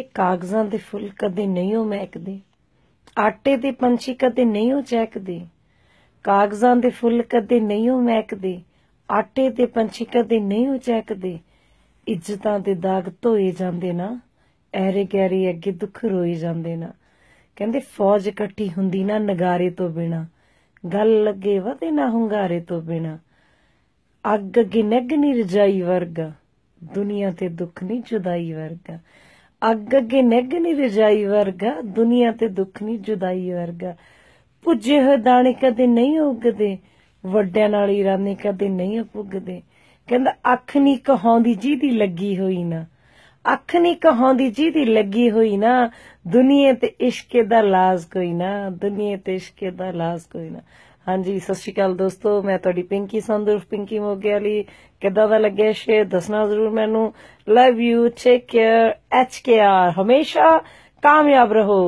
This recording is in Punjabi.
ਇਹ ਕਾਗਜ਼ਾਂ ਦੇ ਫੁੱਲ ਕਦੇ ਨਹੀਂ ਉਹ ਮਹਿਕਦੇ ਆਟੇ ਦੇ ਪੰਛੀ ਕਦੇ ਨਹੀਂ ਉਹ ਚਹਿਕਦੇ ਕਾਗਜ਼ਾਂ ਦੇ ਫੁੱਲ ਕਦੇ ਨਹੀਂ ਉਹ ਮਹਿਕਦੇ ਆਟੇ ਦੇ ਪੰਛੀ ਕਦੇ ਨਹੀਂ ਉਹ ਚਹਿਕਦੇ ਇੱਜ਼ਤਾਂ ਦੇ ਦਾਗ ਧੋਏ ਜਾਂਦੇ ਨਾ ਐਰੇ ਗੈਰੇ ਅੱਗੇ ਦੁੱਖ ਰੋਈ ਜਾਂਦੇ ਨਾ ਕਹਿੰਦੇ ਫੌਜ ਇਕੱਠੀ ਹੁੰਦੀ ਨਾ ਨਗਾਰੇ ਤੋਂ ਬਿਨਾ ਗੱਲ ਲੱਗੇ ਵਦੇ ਨਾ ਹੁੰਗਾਰੇ ਤੋਂ ਬਿਨਾ ਅੱਗ ਗਿਨਗ ਨਿਰਜਾਈ ਰਜਾਈ ਵਰਗਾ ਦੁਨੀਆ ਤੇ ਦੁੱਖ ਨਹੀਂ ਜੁਦਾਈ ਵਰਗਾ ਅੱਗ ਅੱਗੇ ਨਿੱਗ ਨਹੀਂ ਰਜਾਈ ਵਰਗਾ ਦੁਨੀਆ ਤੇ ਦੁੱਖ ਨਹੀਂ ਜੁਦਾਈ ਵਰਗਾ ਪੁੱਜੇ ਹੋਏ ਦਾਣੇ ਕਦੇ ਨਹੀਂ ਉਗਦੇ ਵੱਡਿਆਂ ਨਾਲ ਇਰਾਨੇ ਕਦੇ ਨਹੀਂ ਪੁੱਗਦੇ ਕਹਿੰਦਾ ਅੱਖ ਨਹੀਂ ਕਹਾਉਂਦੀ ਜਿਹਦੀ ਲੱਗੀ ਹੋਈ ਨਾ ਅੱਖ ਨਹੀਂ ਕਹਾਉਂਦੀ ਜਿਹਦੀ ਲੱਗੀ ਹੋਈ ਨਾ ਦੁਨੀਆ ਤੇ ਇਸ਼ਕੇ ਦਾ ਲਾਜ਼ ਕੋਈ ਨਾ ਦੁਨੀਆ ਤੇ ਇਸ਼ਕੇ ਦਾ ਲਾਜ਼ ਕੋਈ ਨਾ ਹਾਂਜੀ ਸਤਿ ਸ਼੍ਰੀ ਅਕਾਲ ਦੋਸਤੋ ਮੈਂ ਤੁਹਾਡੀ ਪਿੰਕੀ ਸੰਦੂਰ ਪਿੰਕੀ ਮੋਗੇ ਵਾਲੀ ਕਿੱਦਾਂ ਦਾ ਲੱਗਿਆ ਸ਼ੇਅਰ ਦੱਸਣਾ ਜ਼ਰੂਰ ਮੈਨੂੰ love you take care H K R ਹਮੇਸ਼ਾ ਕਾਮਯਾਬ ਰਹੋ